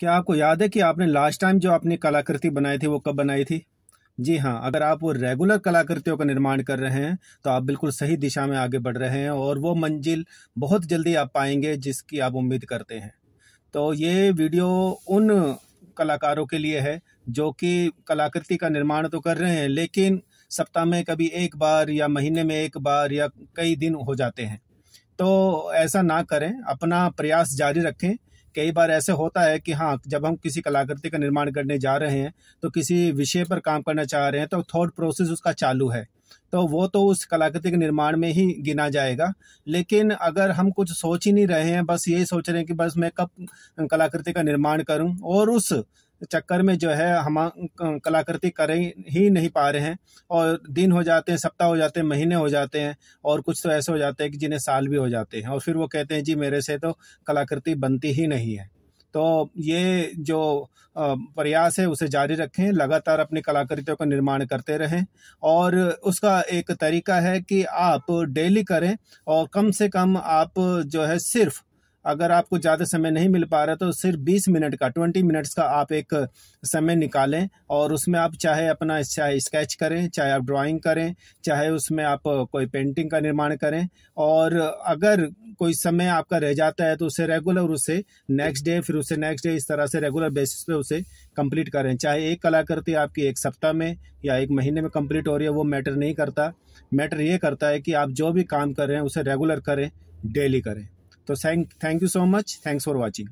क्या आपको याद है कि आपने लास्ट टाइम जो अपनी कलाकृति बनाई थी वो कब बनाई थी जी हाँ अगर आप वो रेगुलर कलाकृतियों का निर्माण कर रहे हैं तो आप बिल्कुल सही दिशा में आगे बढ़ रहे हैं और वो मंजिल बहुत जल्दी आप पाएंगे जिसकी आप उम्मीद करते हैं तो ये वीडियो उन कलाकारों के लिए है जो कि कलाकृति का निर्माण तो कर रहे हैं लेकिन सप्ताह में कभी एक बार या महीने में एक बार या कई दिन हो जाते हैं तो ऐसा ना करें अपना प्रयास जारी रखें कई बार ऐसे होता है कि हाँ जब हम किसी कलाकृति का निर्माण करने जा रहे हैं तो किसी विषय पर काम करना चाह रहे हैं तो थॉट प्रोसेस उसका चालू है तो वो तो उस कलाकृति के निर्माण में ही गिना जाएगा लेकिन अगर हम कुछ सोच ही नहीं रहे हैं बस यही सोच रहे हैं कि बस मैं कब कलाकृति का निर्माण करूं और उस चक्कर में जो है हम कलाकृति कर ही नहीं पा रहे हैं और दिन हो जाते हैं सप्ताह हो जाते हैं महीने हो जाते हैं और कुछ तो ऐसे हो जाते हैं कि जिन्हें साल भी हो जाते हैं और फिर वो कहते हैं जी मेरे से तो कलाकृति बनती ही नहीं है तो ये जो प्रयास है उसे जारी रखें लगातार अपनी कलाकृतियों का निर्माण करते रहें और उसका एक तरीका है कि आप डेली करें और कम से कम आप जो है सिर्फ अगर आपको ज़्यादा समय नहीं मिल पा रहा तो सिर्फ बीस मिनट का ट्वेंटी मिनट्स का आप एक समय निकालें और उसमें आप चाहे अपना चाहे स्केच करें चाहे आप ड्राइंग करें चाहे उसमें आप कोई पेंटिंग का निर्माण करें और अगर कोई समय आपका रह जाता है तो उसे रेगुलर उसे नेक्स्ट डे फिर उसे नेक्स्ट डे इस तरह से रेगुलर बेसिस पे उसे कंप्लीट करें चाहे एक कलाकृति आपकी एक सप्ताह में या एक महीने में कंप्लीट हो रही है वो मैटर नहीं करता मैटर ये करता है कि आप जो भी काम कर रहे हैं उसे रेगुलर करें डेली करें तो thank thank you so much thanks for watching